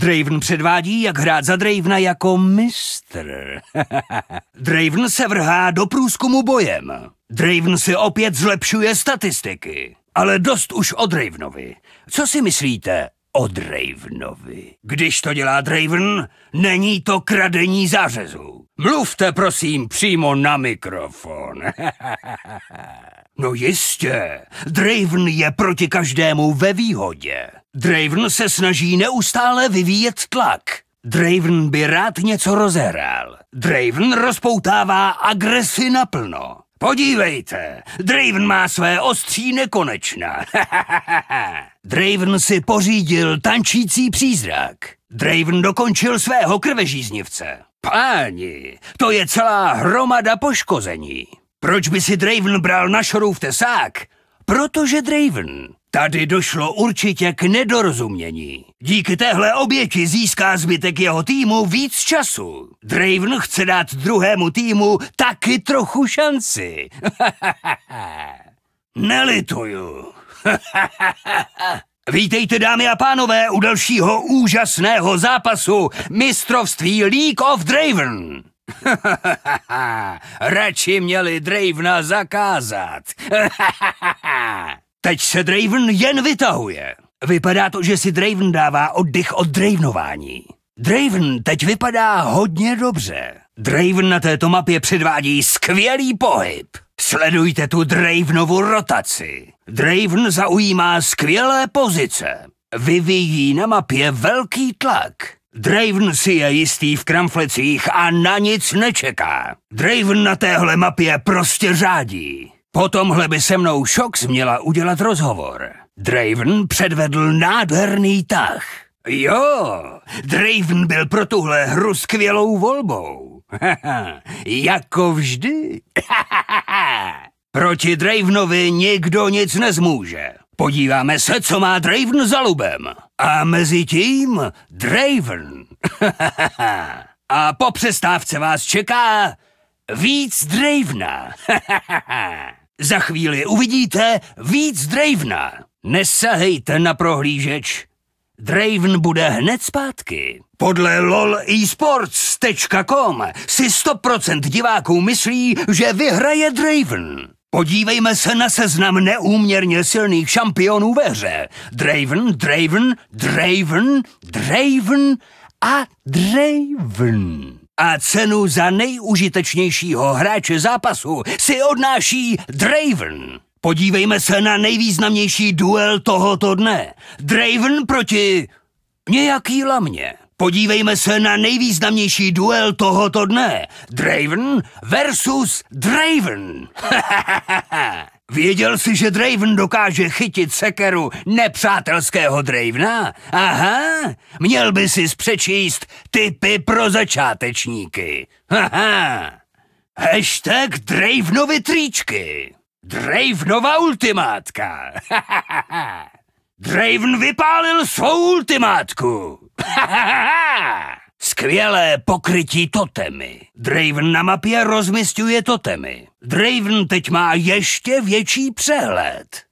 Draven předvádí, jak hrát za Dravena jako mistr. Draven se vrhá do průzkumu bojem. Draven si opět zlepšuje statistiky. Ale dost už o Dravenovi. Co si myslíte o Dravenovi? Když to dělá Draven, není to kradení zářezu. Mluvte prosím přímo na mikrofon. no jistě, Draven je proti každému ve výhodě. Draven se snaží neustále vyvíjet tlak. Draven by rád něco rozehrál. Draven rozpoutává agresi naplno. Podívejte, Draven má své ostří nekonečná. Draven si pořídil tančící přízrak. Draven dokončil svého krvežíznivce. Páni, to je celá hromada poškození. Proč by si Draven bral na šorův tesák? Protože Draven Tady došlo určitě k nedorozumění. Díky téhle oběti získá zbytek jeho týmu víc času. Draven chce dát druhému týmu taky trochu šanci. Nelituju. Vítejte, dámy a pánové, u dalšího úžasného zápasu mistrovství League of Draven. Radši měli Dravena zakázat. Teď se Draven jen vytahuje. Vypadá to, že si Draven dává oddech od Dravenování. Draven teď vypadá hodně dobře. Draven na této mapě předvádí skvělý pohyb. Sledujte tu Dravenovu rotaci. Draven zaujímá skvělé pozice. Vyvíjí na mapě velký tlak. Draven si je jistý v kramflecích a na nic nečeká. Draven na téhle mapě prostě řádí. Potomhle by se mnou Shox měla udělat rozhovor. Draven předvedl nádherný tah. Jo, Draven byl pro tuhle hru skvělou volbou. jako vždy. Proti Dravenovi nikdo nic nezmůže. Podíváme se, co má Draven za lubem. A mezi tím Draven. A po přestávce vás čeká víc Dravena. Za chvíli uvidíte víc Dravena. Nesahejte na prohlížeč. Draven bude hned zpátky. Podle lolesports.com si 100% diváků myslí, že vyhraje Draven. Podívejme se na seznam neúměrně silných šampionů ve hře. Draven, Draven, Draven, Draven a Draven a cenu za nejužitečnějšího hráče zápasu si odnáší Draven. Podívejme se na nejvýznamnější duel tohoto dne. Draven proti nějaký lamě. Podívejme se na nejvýznamnější duel tohoto dne. Draven versus Draven. Věděl jsi, že Draven dokáže chytit sekeru nepřátelského Dravena? Aha, měl by si přečíst typy pro začátečníky. Aha. Hashtag Dravenovy tričky. Dravenova ultimátka. Draven vypálil svou ultimátku. Skvělé pokrytí totemy. Draven na mapě rozmistňuje totemy. Draven teď má ještě větší přehled.